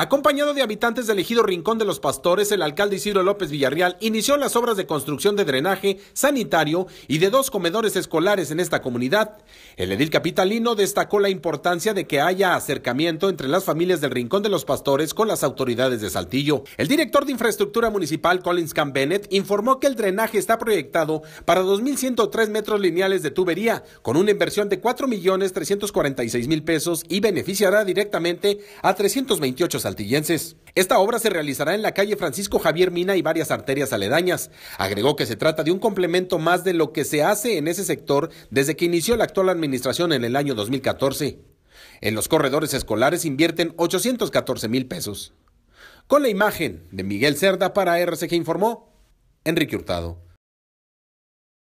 Acompañado de habitantes del elegido Rincón de los Pastores, el alcalde Isidro López Villarreal inició las obras de construcción de drenaje sanitario y de dos comedores escolares en esta comunidad. El edil capitalino destacó la importancia de que haya acercamiento entre las familias del Rincón de los Pastores con las autoridades de Saltillo. El director de Infraestructura Municipal, Collins Camp Bennett, informó que el drenaje está proyectado para 2.103 metros lineales de tubería, con una inversión de 4.346.000 pesos y beneficiará directamente a 328 esta obra se realizará en la calle Francisco Javier Mina y varias arterias aledañas. Agregó que se trata de un complemento más de lo que se hace en ese sector desde que inició la actual administración en el año 2014. En los corredores escolares invierten 814 mil pesos. Con la imagen de Miguel Cerda para RCG informó Enrique Hurtado.